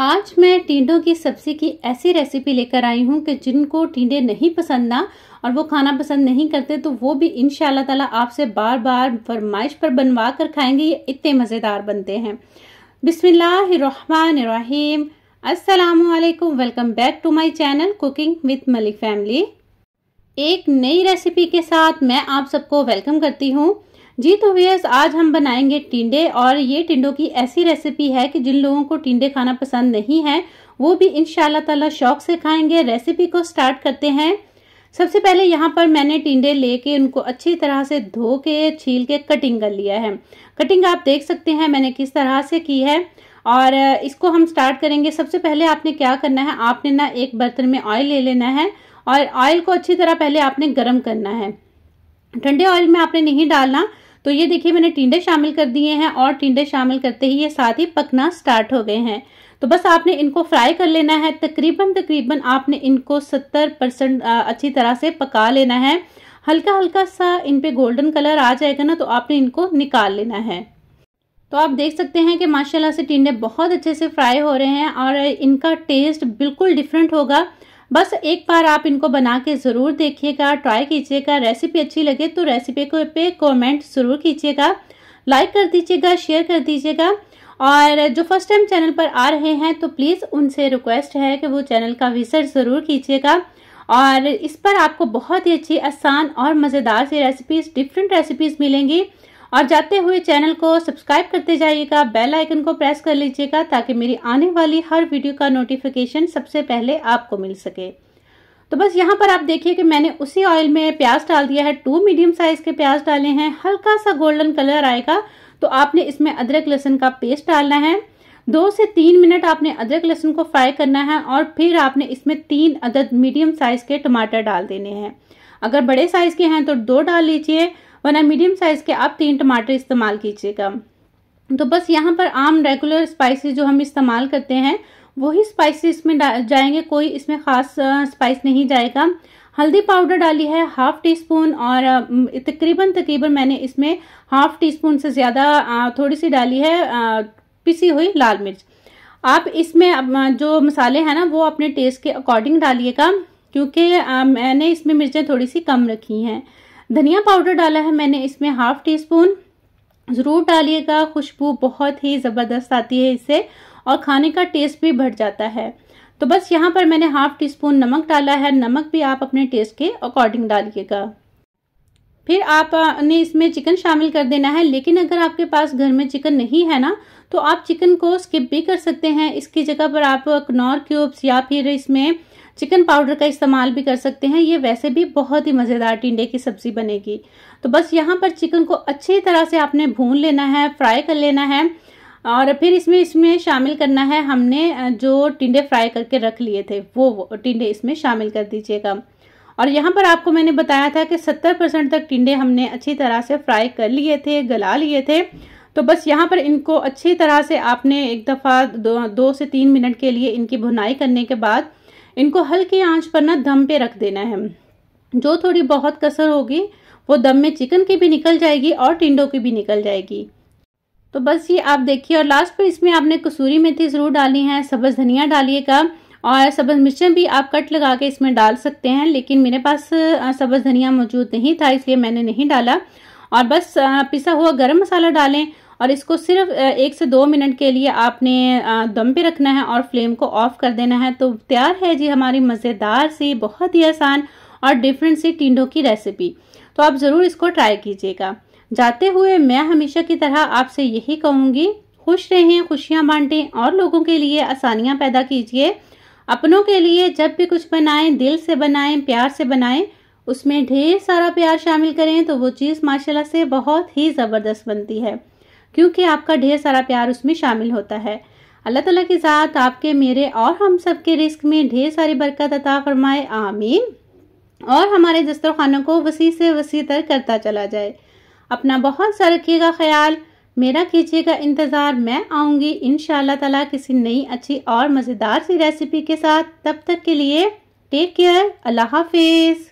आज मैं टिंडों की सब्जी की ऐसी रेसिपी लेकर आई हूँ कि जिनको टिंडे नहीं पसंद ना और वो खाना पसंद नहीं करते तो वो भी इन ताला आपसे बार बार फरमाइश पर बनवा कर खाएंगे ये इतने मज़ेदार बनते हैं बिसमीम असलकुम welcome back to my channel cooking with Malik family एक नई रेसिपी के साथ मैं आप सबको वेलकम करती हूँ जी तो व्यस आज हम बनाएंगे टिंडे और ये टिंडों की ऐसी रेसिपी है कि जिन लोगों को टिंडे खाना पसंद नहीं है वो भी इन ताला शौक से खाएंगे रेसिपी को स्टार्ट करते हैं सबसे पहले यहाँ पर मैंने टिंडे लेके उनको अच्छी तरह से धो के छील के कटिंग कर लिया है कटिंग आप देख सकते हैं मैंने किस तरह से की है और इसको हम स्टार्ट करेंगे सबसे पहले आपने क्या करना है आपने ना एक बर्तन में ऑयल ले लेना है और ऑयल को अच्छी तरह पहले आपने गर्म करना है ठंडे ऑयल में आपने नहीं डालना तो ये देखिए मैंने टिंडे शामिल कर दिए हैं और टिंडे शामिल करते ही ये साथ ही पकना स्टार्ट हो गए हैं तो बस आपने इनको फ्राई कर लेना है तकरीबन तकरीबन आपने इनको सत्तर परसेंट अच्छी तरह से पका लेना है हल्का हल्का सा इन पे गोल्डन कलर आ जाएगा ना तो आपने इनको निकाल लेना है तो आप देख सकते हैं कि माशाल्लाह से टिंडे बहुत अच्छे से फ्राई हो रहे हैं और इनका टेस्ट बिल्कुल डिफरेंट होगा बस एक बार आप इनको बना के ज़रूर देखिएगा ट्राई कीजिएगा रेसिपी अच्छी लगे तो रेसिपी को पे कमेंट ज़रूर कीजिएगा लाइक कर दीजिएगा शेयर कर दीजिएगा और जो फर्स्ट टाइम चैनल पर आ रहे हैं तो प्लीज़ उनसे रिक्वेस्ट है कि वो चैनल का विजिट ज़रूर कीजिएगा और इस पर आपको बहुत ही अच्छी आसान और मज़ेदार सी रेसिपीज़ डिफरेंट रेसिपीज़ मिलेंगी और जाते हुए चैनल को सब्सक्राइब करते जाइएगा बेल आइकन को प्रेस कर लीजिएगा ताकि मेरी आने वाली हर वीडियो का नोटिफिकेशन सबसे पहले आपको मिल सके तो बस यहाँ पर आप देखिए कि मैंने उसी ऑयल में प्याज डाल दिया है टू मीडियम साइज के प्याज डाले हैं हल्का सा गोल्डन कलर आएगा तो आपने इसमें अदरक लहसुन का पेस्ट डालना है दो से तीन मिनट आपने अदरक लहसुन को फ्राई करना है और फिर आपने इसमें तीन अदद मीडियम साइज के टमाटर डाल देने हैं अगर बड़े साइज के हैं तो दो डाल लीजिए वरना मीडियम साइज़ के आप तीन टमाटर इस्तेमाल कीजिएगा तो बस यहाँ पर आम रेगुलर स्पाइसी जो हम इस्तेमाल करते हैं वही स्पाइसी इसमें जाएंगे कोई इसमें ख़ास स्पाइस नहीं जाएगा हल्दी पाउडर डाली है हाफ टी स्पून और तकरीबन तकरीबन मैंने इसमें हाफ टी स्पून से ज़्यादा थोड़ी सी डाली है पिसी हुई लाल मिर्च आप इसमें जो मसाले हैं ना वो अपने टेस्ट के अकॉर्डिंग डालिएगा क्योंकि मैंने इसमें मिर्चें थोड़ी सी कम रखी हैं धनिया पाउडर डाला है मैंने इसमें हाफ टी स्पून ज़रूर डालिएगा खुशबू बहुत ही ज़बरदस्त आती है इससे और खाने का टेस्ट भी बढ़ जाता है तो बस यहाँ पर मैंने हाफ टी स्पून नमक डाला है नमक भी आप अपने टेस्ट के अकॉर्डिंग डालिएगा फिर आपने इसमें चिकन शामिल कर देना है लेकिन अगर आपके पास घर में चिकन नहीं है ना तो आप चिकन को स्किप भी कर सकते हैं इसकी जगह पर आप नॉर क्यूब्स या फिर इसमें चिकन पाउडर का इस्तेमाल भी कर सकते हैं ये वैसे भी बहुत ही मज़ेदार टिंडे की सब्ज़ी बनेगी तो बस यहाँ पर चिकन को अच्छी तरह से आपने भून लेना है फ्राई कर लेना है और फिर इसमें इसमें शामिल करना है हमने जो टिंडे फ्राई करके रख लिए थे वो, टिंडे इसमें शामिल कर दीजिएगा और यहाँ पर आपको मैंने बताया था कि 70 परसेंट तक टिंडे हमने अच्छी तरह से फ्राई कर लिए थे गला लिए थे तो बस यहाँ पर इनको अच्छी तरह से आपने एक दफ़ा दो, दो से तीन मिनट के लिए इनकी भुनाई करने के बाद इनको हल्की आंच पर ना दम पे रख देना है जो थोड़ी बहुत कसर होगी वो दम में चिकन की भी निकल जाएगी और टिंडों की भी निकल जाएगी तो बस ये आप देखिए और लास्ट पर इसमें आपने कसूरी मेथी ज़रूर डाली है सब्ज़ धनिया डालिएगा और सब्ज़ मिर्चें भी आप कट लगा के इसमें डाल सकते हैं लेकिन मेरे पास सब्ज़ धनिया मौजूद नहीं था इसलिए मैंने नहीं डाला और बस पिसा हुआ गरम मसाला डालें और इसको सिर्फ एक से दो मिनट के लिए आपने दम पे रखना है और फ्लेम को ऑफ कर देना है तो तैयार है जी हमारी मज़ेदार सी बहुत ही आसान और डिफरेंट सी टिंडों की रेसिपी तो आप ज़रूर इसको ट्राई कीजिएगा जाते हुए मैं हमेशा की तरह आपसे यही कहूँगी खुश रहें खुशियाँ बांटें और लोगों के लिए आसानियाँ पैदा कीजिए अपनों के लिए जब भी कुछ बनाएं दिल से बनाएं प्यार से बनाएं उसमें ढेर सारा प्यार शामिल करें तो वो चीज़ माशाल्लाह से बहुत ही ज़बरदस्त बनती है क्योंकि आपका ढेर सारा प्यार उसमें शामिल होता है अल्लाह तला के साथ आपके मेरे और हम सब के रिस्क में ढेर सारी बरकत अता फरमाए आमीन और हमारे दस्तरखानों को वसी से वसी तर करता चला जाए अपना बहुत सा रखिएगा ख्याल मेरा कीजिएगा इंतज़ार मैं आऊँगी इन ताला किसी नई अच्छी और मज़ेदार सी रेसिपी के साथ तब तक के लिए टेक केयर अल्लाह हाफिज़